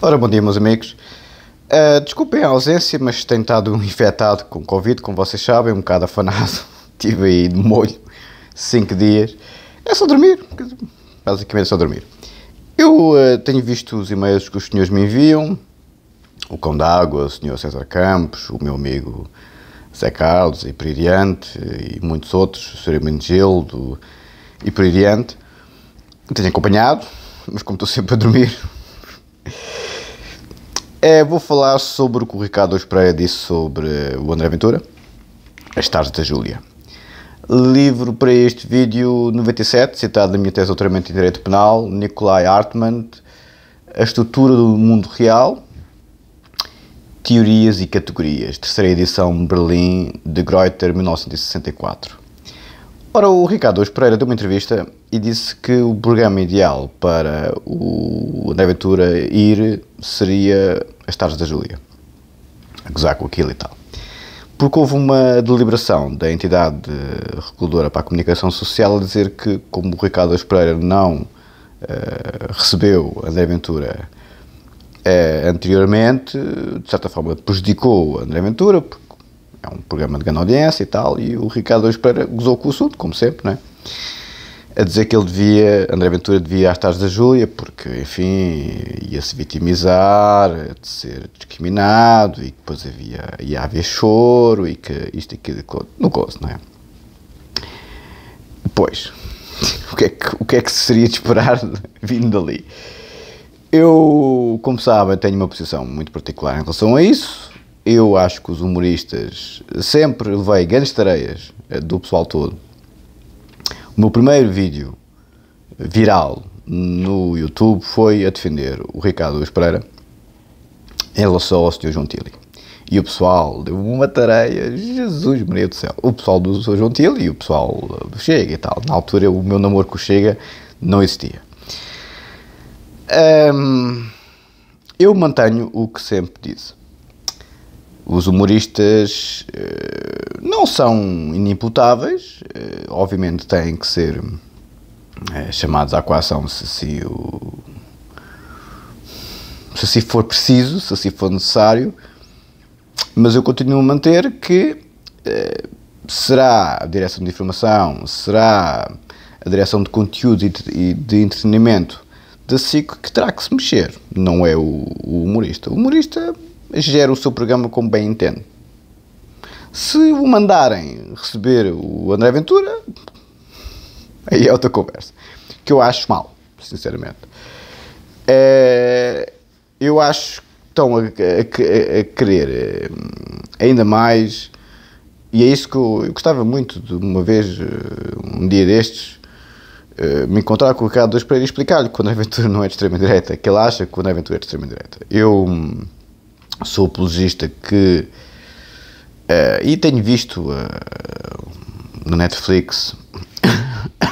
Ora, bom dia, meus amigos. Uh, desculpem a ausência, mas tenho estado infectado com Covid, como vocês sabem, um bocado afanado. Tive aí de molho 5 dias. É só dormir, basicamente é só dormir. Eu uh, tenho visto os e-mails que os senhores me enviam: o Cão d'Água, o senhor César Campos, o meu amigo Zé Carlos e por aí e muitos outros, o senhor Mendigildo e por aí Tenho acompanhado, mas como estou sempre a dormir, é, vou falar sobre o que o Ricardo hoje disse sobre o André Ventura, As Tardes da Júlia. Livro para este vídeo 97, citado na minha tese de doutoramento em Direito Penal, Nikolai Hartmann, A Estrutura do Mundo Real, Teorias e Categorias, terceira edição Berlim, de Greuter, 1964. Ora, o Ricardo hoje Pereira deu uma entrevista e disse que o programa ideal para o André Ventura ir seria As Tardes da Júlia, a gozar com aquilo e tal. Porque houve uma deliberação da entidade reguladora para a comunicação social a dizer que, como o Ricardo hoje Pereira não uh, recebeu André Ventura uh, anteriormente, de certa forma prejudicou André Ventura, porque é um programa de grande audiência e tal, e o Ricardo hoje para gozou com o assunto, como sempre, não é? A dizer que ele devia, André Ventura devia às tardes da Júlia, porque, enfim, ia se vitimizar, de ser discriminado, e depois havia, ia haver choro, e que isto e aquilo, no gozo, não é? Pois, o que, é que, o que é que seria de esperar vindo dali? Eu, como sabem, tenho uma posição muito particular em relação a isso eu acho que os humoristas sempre levei grandes tareias eh, do pessoal todo. O meu primeiro vídeo viral no YouTube foi a defender o Ricardo Luís Pereira em relação ao Sr. Juntilli. E o pessoal deu uma tareia, Jesus Maria do céu. O pessoal do Sr. Juntilli e o pessoal do Chega e tal. Na altura o meu namoro com o Chega não existia. eu mantenho o que sempre disse. Os humoristas eh, não são inimputáveis, eh, obviamente têm que ser eh, chamados à coação se, se, o, se assim for preciso, se se assim for necessário, mas eu continuo a manter que será a direção de informação, será a direção de conteúdo e de entretenimento da SIC que terá que se mexer, não é o, humorista. O humorista gera o seu programa como bem entende. Se o mandarem receber o André Ventura, aí é outra conversa. Que eu acho mal, sinceramente. É, eu acho que estão a, a, a, querer eh, ainda mais. E é isso que eu, eu, gostava muito de uma vez, eh, um dia destes, eh, me encontrar com o Ricardo Dois para explicar-lhe que o André Ventura não é de extrema-direita, que ele acha que o André Ventura é de extrema-direita. Eu hum, sou apologista que. Uh, e tenho visto uh, no Netflix.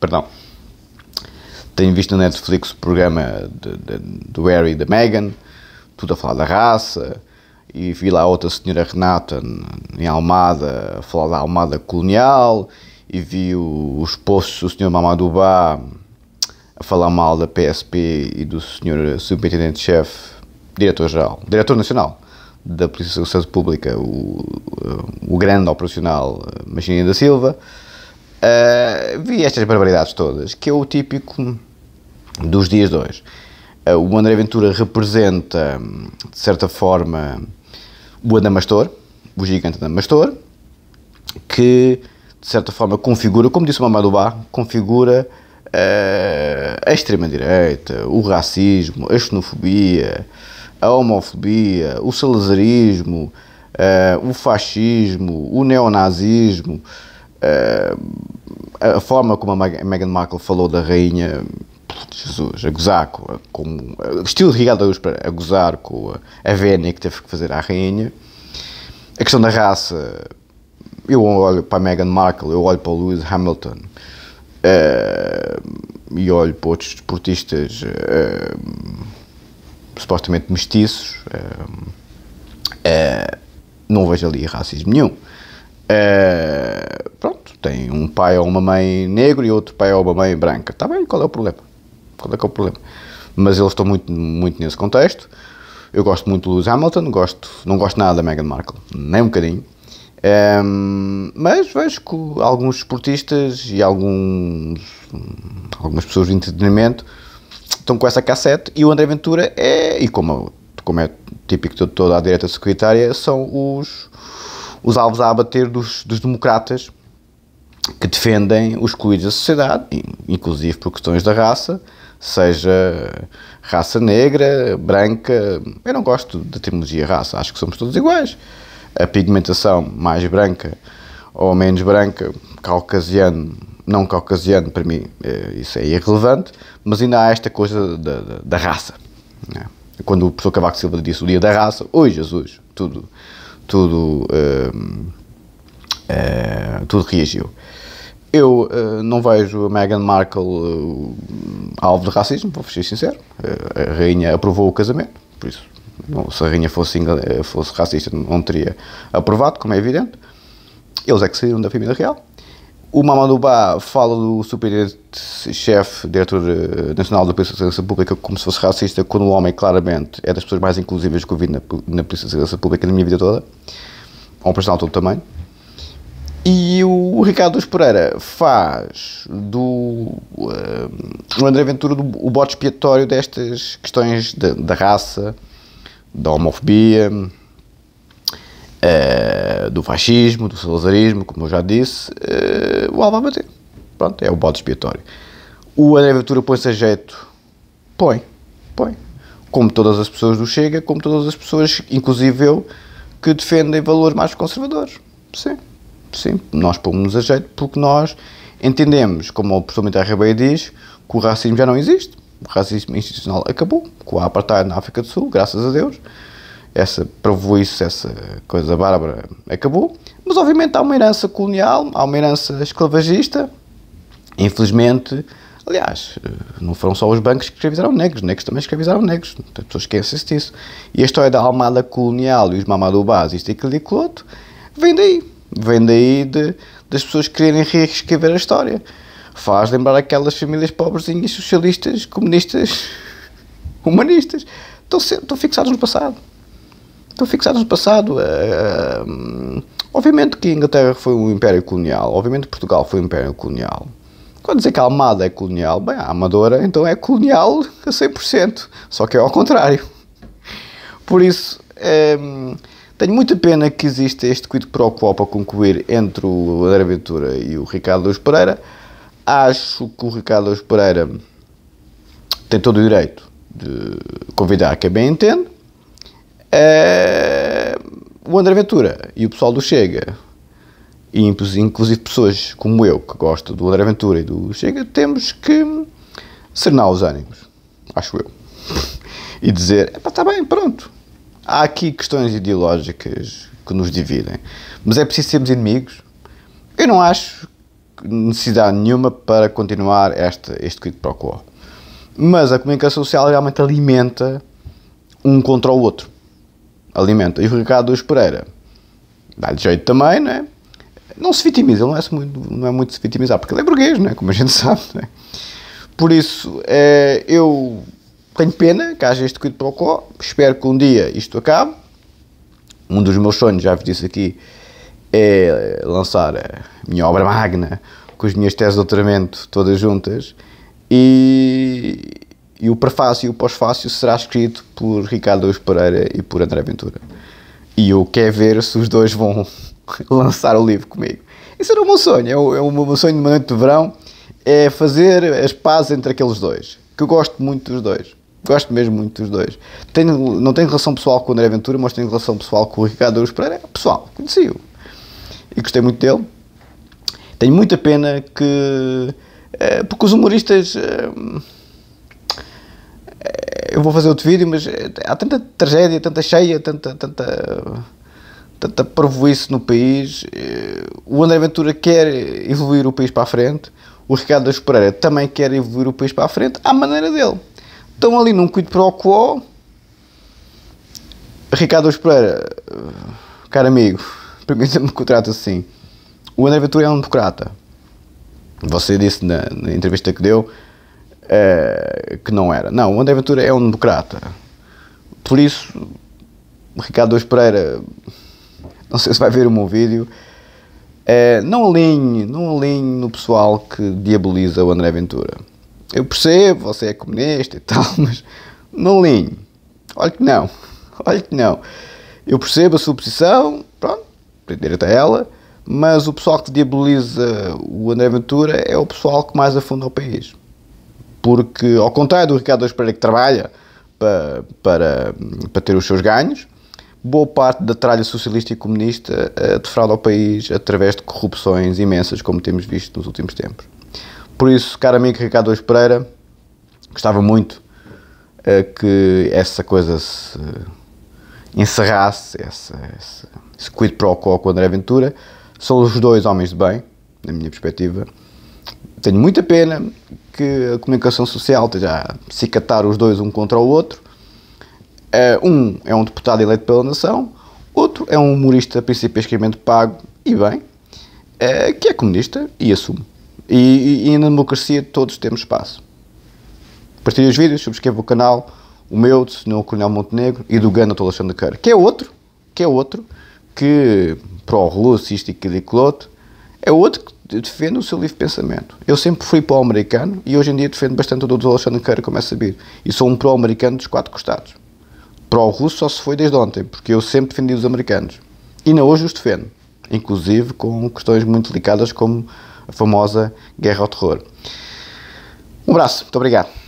perdão. Tenho visto no Netflix o programa de, de, do Harry e da Meghan, tudo a falar da raça, e vi lá outra senhora Renata em Almada a falar da Almada colonial, e vi o, os postos do senhor Mamadou a falar mal da PSP e do senhor superintendente chefe diretor-geral, diretor nacional da Polícia de Segurança Pública, o, o grande operacional eh, Machininho da Silva, uh, vi estas barbaridades todas, que é o típico dos dias de hoje. Uh, o André Ventura representa, de certa forma, o Adamastor, o gigante Adamastor, que, de certa forma, configura, como disse o Mamadubá, configura uh, a extrema-direita, o racismo, a xenofobia, a homofobia, o salazarismo, uh, eh, o fascismo, o neonazismo, uh, a forma como a Meghan Markle falou da rainha Jesus, a gozar com, com estilo de Ricardo Araújo a gozar com a, a vénia que teve que fazer à rainha. A questão da raça, eu olho para a Meghan Markle, eu olho para o Lewis Hamilton uh, e olho para outros desportistas uh, supostamente mestiços, uh, uh, não vejo ali racismo nenhum. Eh, pronto, tem um pai ou uma mãe negro e outro pai ou uma mãe branca. Está bem, qual é o problema? Qual é que é o problema? Mas eles estão muito, muito nesse contexto. Eu gosto muito do Lewis Hamilton, gosto, não gosto nada da Meghan Markle, nem um bocadinho. Um, ehm, mas vejo que alguns esportistas e alguns, algumas pessoas de entretenimento estão com essa cassete e o André Ventura é, e como, como é típico de toda a direita securitária, são os, os alvos a abater dos, dos democratas que defendem os excluídos da sociedade, inclusive por questões da raça, seja raça negra, branca. Eu não gosto da terminologia raça, acho que somos todos iguais. A pigmentação mais branca ou menos branca, caucasiano, não caucasiano, para mim é, isso é irrelevante, mas ainda há esta coisa da, da, da raça. Né? Quando o professor Cavaco Silva disse o dia da raça, oi Jesus, tudo, tudo, uh, uh, tudo reagiu. Eu uh, não vejo a Meghan Markle eh, alvo de racismo, vou ser sincero. Eh, a rainha aprovou o casamento, por isso, não, se a rainha fosse, fosse racista, não teria aprovado, como é evidente. Eles é que saíram da família real, o Mamadouba fala do super-chefe, diretor eh, nacional da Polícia de Segurança Pública, como se fosse racista, quando o homem claramente é das pessoas mais inclusivas que eu vi na, na Polícia de Segurança Pública na minha vida toda, ou um personal todo também. E o Ricardo dos Pereira faz do eh, André Ventura do, o bote expiatório destas questões de, da raça, da homofobia, uh, do fascismo, do salazarismo, como eu já disse, uh, o Alba bater. Pronto, é o bode expiatório. O André Ventura põe-se a jeito? Põe, põe. Como todas as pessoas do Chega, como todas as pessoas, inclusive eu, que defendem valores mais conservadores. Sim, sim, nós pomos-nos a jeito porque nós entendemos, como o professor Mitar Ribeiro diz, que o racismo já não existe. O racismo institucional acabou, com o apartheid na África do Sul, graças a Deus essa isso essa coisa bárbara acabou. Mas obviamente há uma herança colonial, há uma herança esclavagista. Infelizmente, aliás, eh, não foram só os bancos que escravizaram negros, negros também escravizaram negros. As pessoas esquecem-se disso. E a história da Almada colonial e os Mamadubás, isto e aquilo e aquilo outro, vem daí. Vem daí de, das pessoas quererem reescrever a história. Faz lembrar aquelas famílias pobrezinhas, socialistas, comunistas, humanistas. Estão, estão fixados no passado estão fixados no passado. Uh, obviamente que a Inglaterra foi um império colonial, obviamente Portugal foi um império colonial. Quando dizer que a Almada é colonial, bem, a Amadora então é colonial a 100%, só que é ao contrário. Por isso, eh, tenho muita pena que exista este quid pro quo para concluir entre o André Ventura e o Ricardo Luz Pereira. Acho que o Ricardo Luz Pereira tem todo o direito de convidar quem bem entende, eh, o André Ventura e o pessoal do Chega, e inclusive pessoas como eu, que gosto do André Ventura e do Chega, temos que serenar os ânimos, acho eu. e dizer, está bem, pronto. Há aqui questões ideológicas que nos dividem, mas é preciso sermos inimigos? Eu não acho necessidade nenhuma para continuar esta, este quid pro quo. Mas a comunicação social realmente alimenta um contra o outro alimenta os recados Pereira. Dá-lhe jeito também, não é? Não se vitimiza, ele não é, muito, não é muito se vitimizar, porque ele é burguês, não é? Como a gente sabe, não é? Por isso, é, eu tenho pena que haja este quid pro quo, espero que um dia isto acabe. Um dos meus sonhos, já vos disse aqui, é lançar a minha obra magna, com as minhas teses de doutoramento todas juntas, e, e o prefácio e o pós-fácio será escrito por Ricardo Luís Pereira e por André Ventura. E eu quero ver se os dois vão lançar o livro comigo. Isso era o meu sonho, é o, é o meu sonho de uma noite de verão, é fazer as pazes entre aqueles dois, que eu gosto muito dos dois. Gosto mesmo muito dos dois. Tenho, não tenho relação pessoal com o André Ventura, mas tenho relação pessoal com o Ricardo Luís Pereira. Pessoal, conheci-o. E gostei muito dele. Tenho muita pena que... Eh, porque os humoristas eh, eu vou fazer outro vídeo, mas eh, há tanta tragédia, tanta cheia, tanta, tanta, tanta parvoíce no país. Eh, o André Ventura quer evoluir o país para a frente, o Ricardo das Pereira também quer evoluir o país para a frente, à maneira dele. Estão ali num cuido para o quo. Ricardo das Pereira, eh, caro amigo, permita-me que o trate assim. O André Ventura é um democrata. Você disse na, na entrevista que deu é, que não era. Não, o André Ventura é um democrata. Por isso, Ricardo Dois Pereira, não sei se vai ver o meu vídeo, é, não alinhe, não alinhe no pessoal que diaboliza o André Ventura. Eu percebo, você é comunista e tal, mas não alinhe. Olha que não, olha que não. Eu percebo a sua posição, pronto, tenho direito a ela, mas o pessoal que diaboliza o André Ventura é o pessoal que mais afunda o país porque, ao contrário do Ricardo Espera que trabalha para, para, para ter os seus ganhos, boa parte da tralha socialista e comunista uh, defrauda ao país através de corrupções imensas, como temos visto nos últimos tempos. Por isso, caro amigo Ricardo Luís Pereira, gostava muito uh, que essa coisa se encerrasse, essa, esse, esse quid pro quo com o André Ventura. São os dois homens de bem, na minha perspectiva. Tenho muita pena que a comunicação social esteja a cicatar os dois um contra o outro. Eh, um é um deputado eleito pela nação, outro é um humorista principescamente pago, e bem, eh, que é comunista e assume. E, e na democracia todos temos espaço. Partilhe os vídeos, subscreva o canal, o meu, do senhor Coronel Montenegro e do Gana Tolação de Cara, que é outro, que é outro, que pró-russo, isto e aquilo e é, é outro que defendo o seu livre pensamento. Eu sempre fui pró-americano e hoje em dia defendo bastante o Dr. Alexandre Queira, como é sabido. E sou um pró-americano dos quatro costados. Pró-russo só se foi desde ontem, porque eu sempre defendi os americanos. E não hoje os defendo, inclusive com questões muito delicadas como a famosa guerra ao terror. Um abraço, muito obrigado.